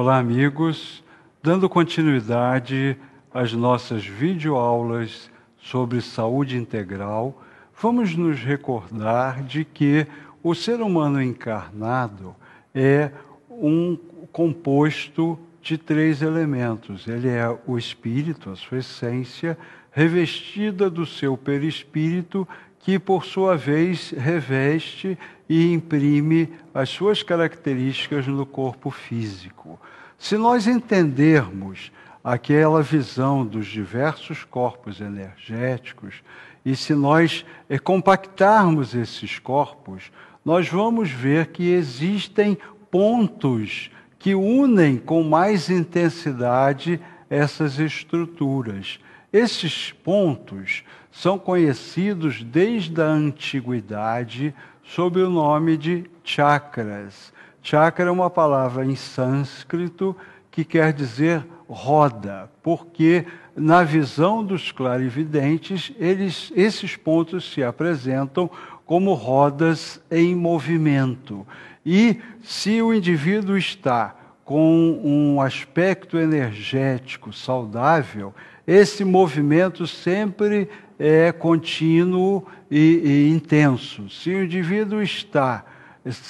Olá, amigos. Dando continuidade às nossas videoaulas sobre saúde integral, vamos nos recordar de que o ser humano encarnado é um composto de três elementos. Ele é o espírito, a sua essência, revestida do seu perispírito que por sua vez reveste e imprime as suas características no corpo físico. Se nós entendermos aquela visão dos diversos corpos energéticos e se nós eh, compactarmos esses corpos, nós vamos ver que existem pontos que unem com mais intensidade essas estruturas. Esses pontos são conhecidos desde a antiguidade sob o nome de chakras. Chakra é uma palavra em sânscrito que quer dizer roda, porque na visão dos clarividentes, eles, esses pontos se apresentam como rodas em movimento. E se o indivíduo está com um aspecto energético saudável, esse movimento sempre é contínuo e, e intenso. Se o indivíduo está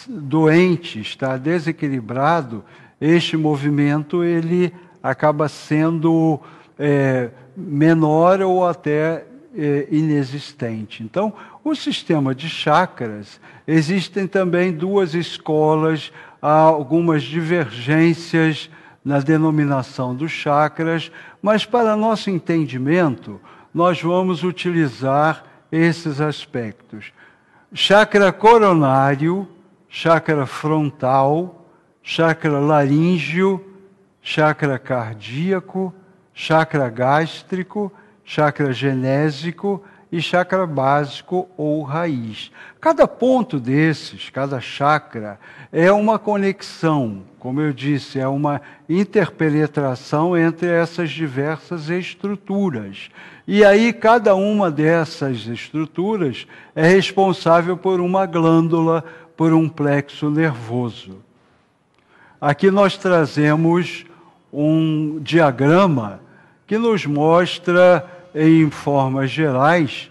doente, está desequilibrado, este movimento ele acaba sendo é, menor ou até é, inexistente. Então, o sistema de chakras, existem também duas escolas, há algumas divergências na denominação dos chakras, mas para nosso entendimento, nós vamos utilizar esses aspectos. Chakra coronário, chakra frontal, chakra laríngeo, chakra cardíaco, chakra gástrico, chakra genésico, e chakra básico ou raiz. Cada ponto desses, cada chakra, é uma conexão, como eu disse, é uma interpenetração entre essas diversas estruturas. E aí, cada uma dessas estruturas é responsável por uma glândula, por um plexo nervoso. Aqui nós trazemos um diagrama que nos mostra em formas gerais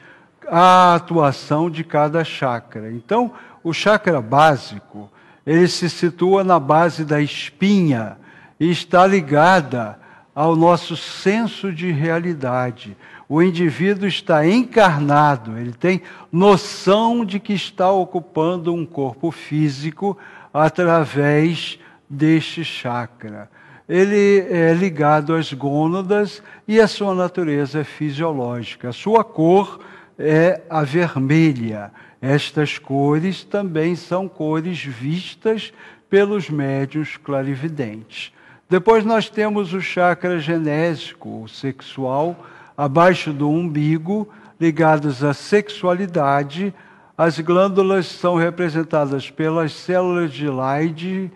a atuação de cada chakra. Então, o chakra básico, ele se situa na base da espinha e está ligada ao nosso senso de realidade. O indivíduo está encarnado, ele tem noção de que está ocupando um corpo físico através deste chakra ele é ligado às gônadas e a sua natureza é fisiológica. A sua cor é a vermelha. Estas cores também são cores vistas pelos médios clarividentes. Depois nós temos o chakra genésico, o sexual, abaixo do umbigo, ligados à sexualidade. As glândulas são representadas pelas células de Leydig.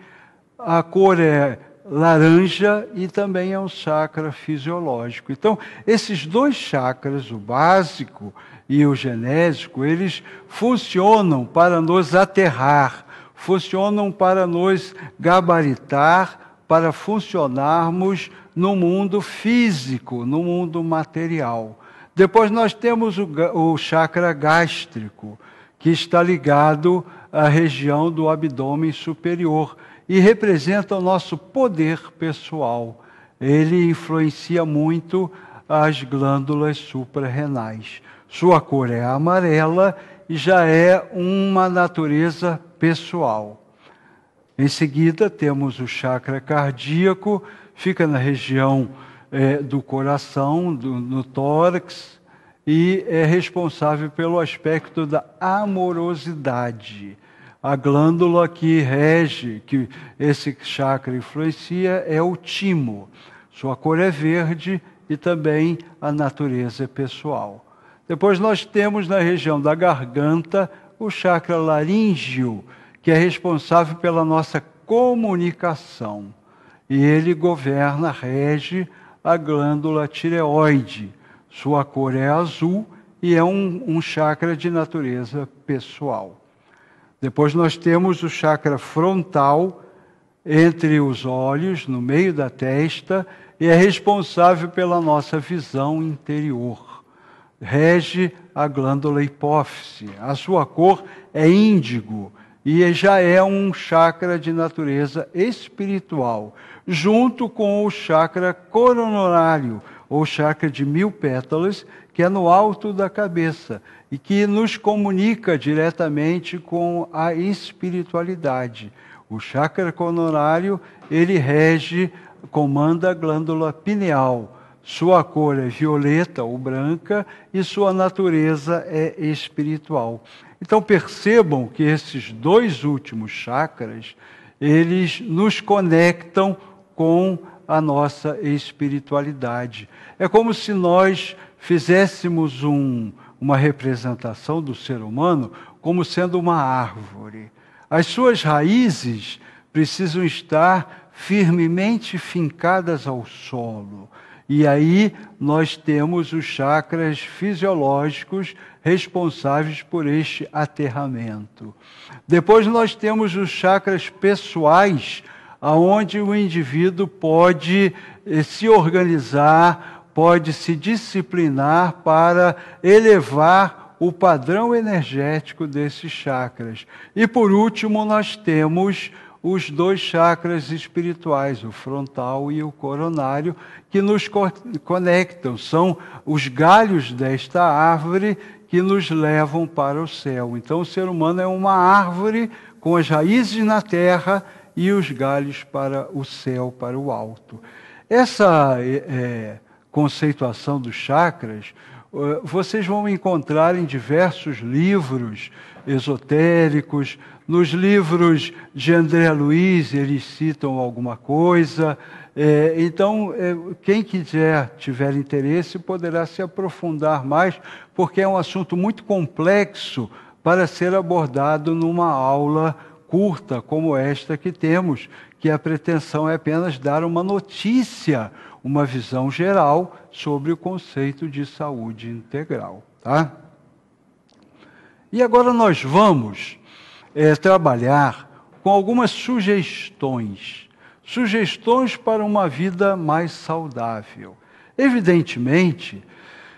A cor é laranja e também é um chakra fisiológico. Então, esses dois chakras, o básico e o genésico, eles funcionam para nos aterrar, funcionam para nos gabaritar, para funcionarmos no mundo físico, no mundo material. Depois nós temos o, o chakra gástrico, que está ligado à região do abdômen superior e representa o nosso poder pessoal. Ele influencia muito as glândulas suprarrenais. Sua cor é amarela e já é uma natureza pessoal. Em seguida, temos o chakra cardíaco, fica na região é, do coração, do, no tórax, e é responsável pelo aspecto da amorosidade a glândula que rege, que esse chakra influencia, é o timo. Sua cor é verde e também a natureza é pessoal. Depois nós temos na região da garganta o chakra laríngeo, que é responsável pela nossa comunicação. E ele governa, rege a glândula tireoide. Sua cor é azul e é um, um chakra de natureza pessoal. Depois nós temos o chakra frontal entre os olhos, no meio da testa, e é responsável pela nossa visão interior. Rege a glândula hipófise. A sua cor é índigo e já é um chakra de natureza espiritual, junto com o chakra coronário, ou chakra de mil pétalas, que é no alto da cabeça e que nos comunica diretamente com a espiritualidade. O chakra coronário, ele rege, comanda a glândula pineal. Sua cor é violeta ou branca e sua natureza é espiritual. Então percebam que esses dois últimos chakras, eles nos conectam com a nossa espiritualidade. É como se nós fizéssemos um, uma representação do ser humano como sendo uma árvore. As suas raízes precisam estar firmemente fincadas ao solo. E aí nós temos os chakras fisiológicos responsáveis por este aterramento. Depois nós temos os chakras pessoais aonde o indivíduo pode eh, se organizar, pode se disciplinar para elevar o padrão energético desses chakras. E por último, nós temos os dois chakras espirituais, o frontal e o coronário, que nos conectam, são os galhos desta árvore que nos levam para o céu. Então, o ser humano é uma árvore com as raízes na terra e os galhos para o céu, para o alto. Essa é, é conceituação dos chakras vocês vão encontrar em diversos livros esotéricos, nos livros de André Luiz, eles citam alguma coisa. É, então, é, quem quiser, tiver interesse, poderá se aprofundar mais, porque é um assunto muito complexo para ser abordado numa aula curta como esta que temos, que a pretensão é apenas dar uma notícia, uma visão geral sobre o conceito de saúde integral. Tá? E agora nós vamos é, trabalhar com algumas sugestões, sugestões para uma vida mais saudável. Evidentemente,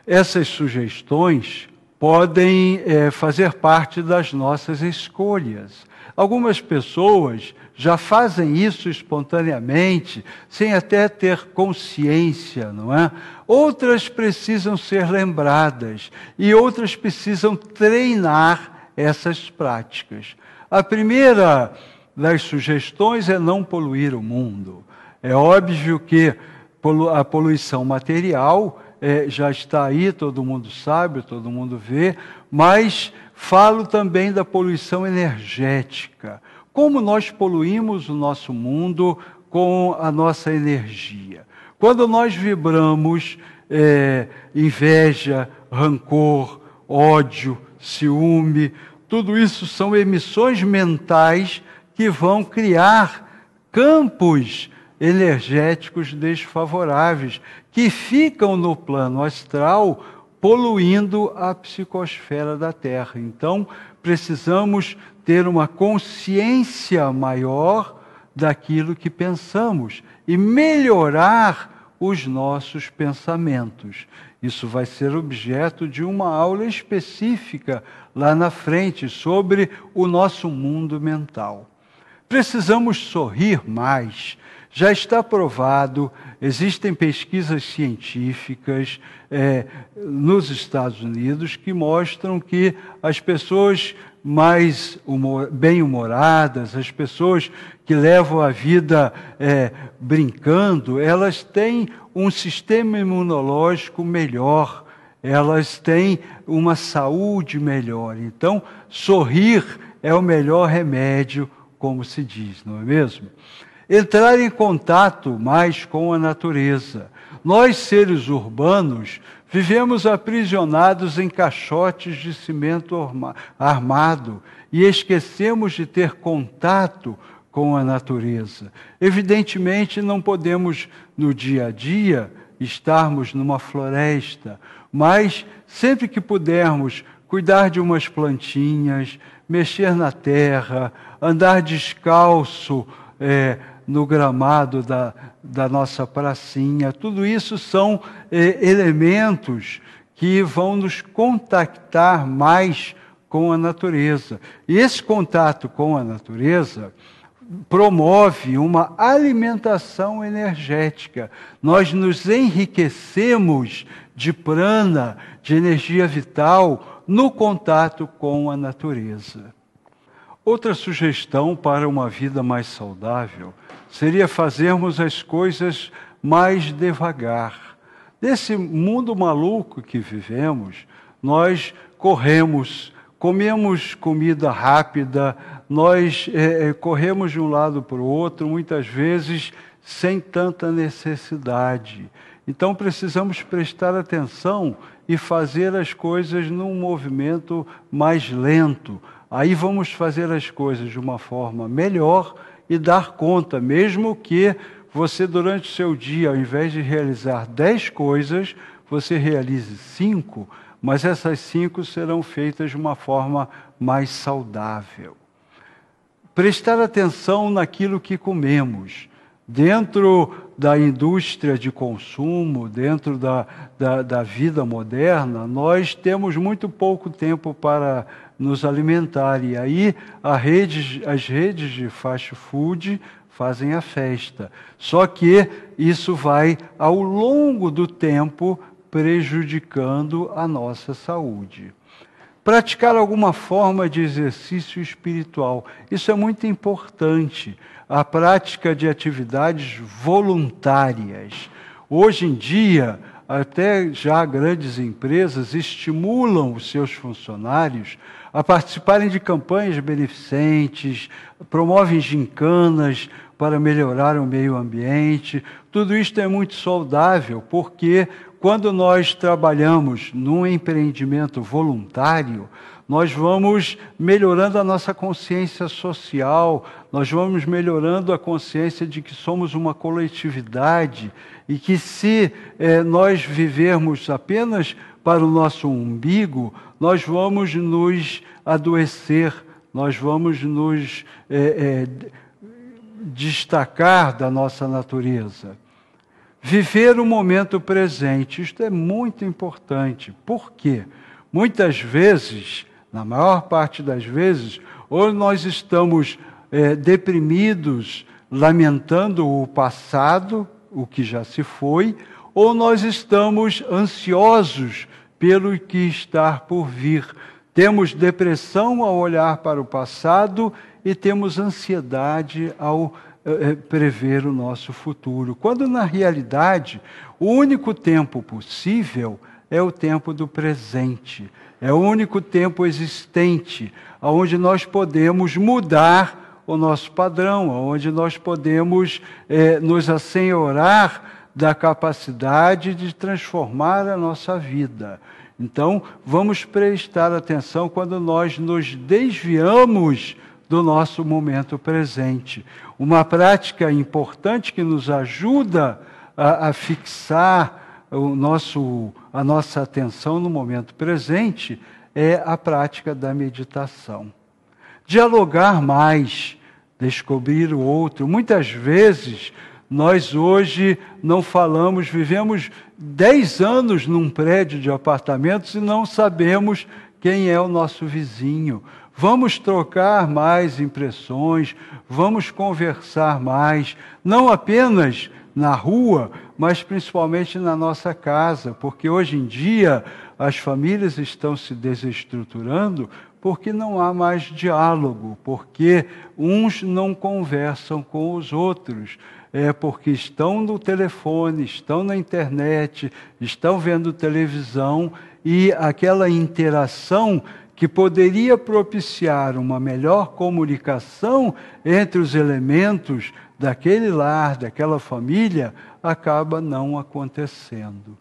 essas sugestões podem é, fazer parte das nossas escolhas Algumas pessoas já fazem isso espontaneamente, sem até ter consciência, não é? Outras precisam ser lembradas e outras precisam treinar essas práticas. A primeira das sugestões é não poluir o mundo. É óbvio que a poluição material é, já está aí, todo mundo sabe, todo mundo vê, mas Falo também da poluição energética. Como nós poluímos o nosso mundo com a nossa energia. Quando nós vibramos é, inveja, rancor, ódio, ciúme, tudo isso são emissões mentais que vão criar campos energéticos desfavoráveis que ficam no plano astral poluindo a psicosfera da Terra. Então, precisamos ter uma consciência maior daquilo que pensamos e melhorar os nossos pensamentos. Isso vai ser objeto de uma aula específica lá na frente sobre o nosso mundo mental. Precisamos sorrir mais. Já está provado, existem pesquisas científicas é, nos Estados Unidos que mostram que as pessoas mais humor, bem-humoradas, as pessoas que levam a vida é, brincando, elas têm um sistema imunológico melhor, elas têm uma saúde melhor. Então, sorrir é o melhor remédio como se diz, não é mesmo? Entrar em contato mais com a natureza. Nós, seres urbanos, vivemos aprisionados em caixotes de cimento armado e esquecemos de ter contato com a natureza. Evidentemente, não podemos, no dia a dia, estarmos numa floresta, mas sempre que pudermos cuidar de umas plantinhas, mexer na terra, andar descalço é, no gramado da, da nossa pracinha. Tudo isso são é, elementos que vão nos contactar mais com a natureza. E esse contato com a natureza promove uma alimentação energética. Nós nos enriquecemos de prana, de energia vital no contato com a natureza. Outra sugestão para uma vida mais saudável seria fazermos as coisas mais devagar. Nesse mundo maluco que vivemos, nós corremos, comemos comida rápida, nós é, corremos de um lado para o outro, muitas vezes sem tanta necessidade. Então precisamos prestar atenção e fazer as coisas num movimento mais lento. Aí vamos fazer as coisas de uma forma melhor e dar conta, mesmo que você, durante o seu dia, ao invés de realizar dez coisas, você realize cinco, mas essas cinco serão feitas de uma forma mais saudável. Prestar atenção naquilo que comemos. Dentro da indústria de consumo, dentro da, da, da, vida moderna, nós temos muito pouco tempo para nos alimentar. E aí rede, as redes de fast food fazem a festa. Só que isso vai, ao longo do tempo, prejudicando a nossa saúde praticar alguma forma de exercício espiritual. Isso é muito importante, a prática de atividades voluntárias. Hoje em dia, até já grandes empresas estimulam os seus funcionários a participarem de campanhas beneficentes, promovem gincanas para melhorar o meio ambiente. Tudo isto é muito saudável, porque quando nós trabalhamos num empreendimento voluntário, nós vamos melhorando a nossa consciência social, nós vamos melhorando a consciência de que somos uma coletividade e que se eh, nós vivermos apenas para o nosso umbigo, nós vamos nos adoecer, nós vamos nos eh, eh, destacar da nossa natureza. Viver o momento presente, isto é muito importante. Por quê? Muitas vezes, na maior parte das vezes, ou nós estamos é, deprimidos, lamentando o passado, o que já se foi, ou nós estamos ansiosos pelo que está por vir. Temos depressão ao olhar para o passado e temos ansiedade ao eh, eh, prever o nosso futuro, quando na realidade o único tempo possível é o tempo do presente, é o único tempo existente, onde nós podemos mudar o nosso padrão, onde nós podemos é, nos assenhorar da capacidade de transformar a nossa vida. Então, vamos prestar atenção quando nós nos desviamos do nosso momento presente. Uma prática importante que nos ajuda a, a fixar o nosso, a nossa atenção no momento presente é a prática da meditação. Dialogar mais, descobrir o outro. Muitas vezes nós hoje não falamos, vivemos dez anos num prédio de apartamentos e não sabemos quem é o nosso vizinho. Vamos trocar mais impressões, vamos conversar mais, não apenas na rua, mas principalmente na nossa casa, porque hoje em dia as famílias estão se desestruturando porque não há mais diálogo, porque uns não conversam com os outros, é porque estão no telefone, estão na internet, estão vendo televisão e aquela interação que poderia propiciar uma melhor comunicação entre os elementos daquele lar, daquela família, acaba não acontecendo.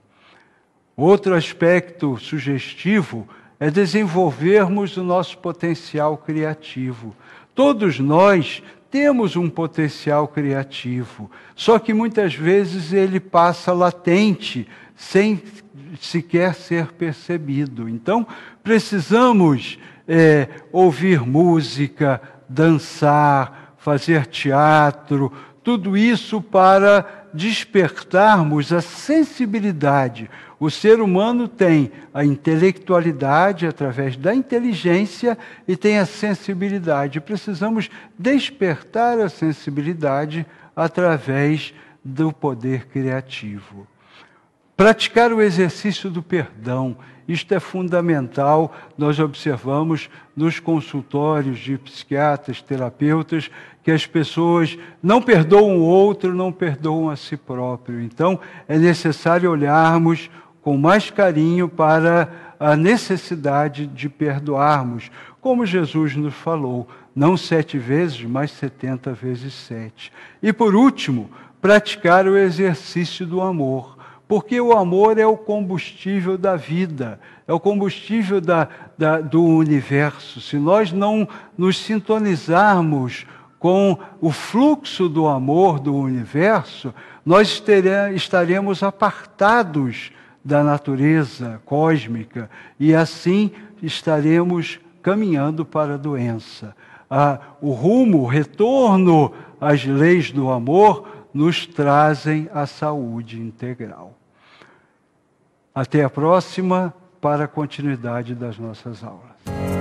Outro aspecto sugestivo é desenvolvermos o nosso potencial criativo. Todos nós temos um potencial criativo, só que muitas vezes ele passa latente, sem sequer ser percebido. Então, precisamos é, ouvir música, dançar, fazer teatro, tudo isso para despertarmos a sensibilidade. O ser humano tem a intelectualidade através da inteligência e tem a sensibilidade. Precisamos despertar a sensibilidade através do poder criativo. Praticar o exercício do perdão isto é fundamental, nós observamos nos consultórios de psiquiatras, terapeutas, que as pessoas não perdoam o outro, não perdoam a si próprio. Então, é necessário olharmos com mais carinho para a necessidade de perdoarmos, como Jesus nos falou, não sete vezes, mas setenta vezes sete. E por último, praticar o exercício do amor. Porque o amor é o combustível da vida, é o combustível da, da, do universo. Se nós não nos sintonizarmos com o fluxo do amor do universo, nós estaremos apartados da natureza cósmica e assim estaremos caminhando para a doença. Ah, o rumo, o retorno às leis do amor nos trazem a saúde integral. Até a próxima para a continuidade das nossas aulas.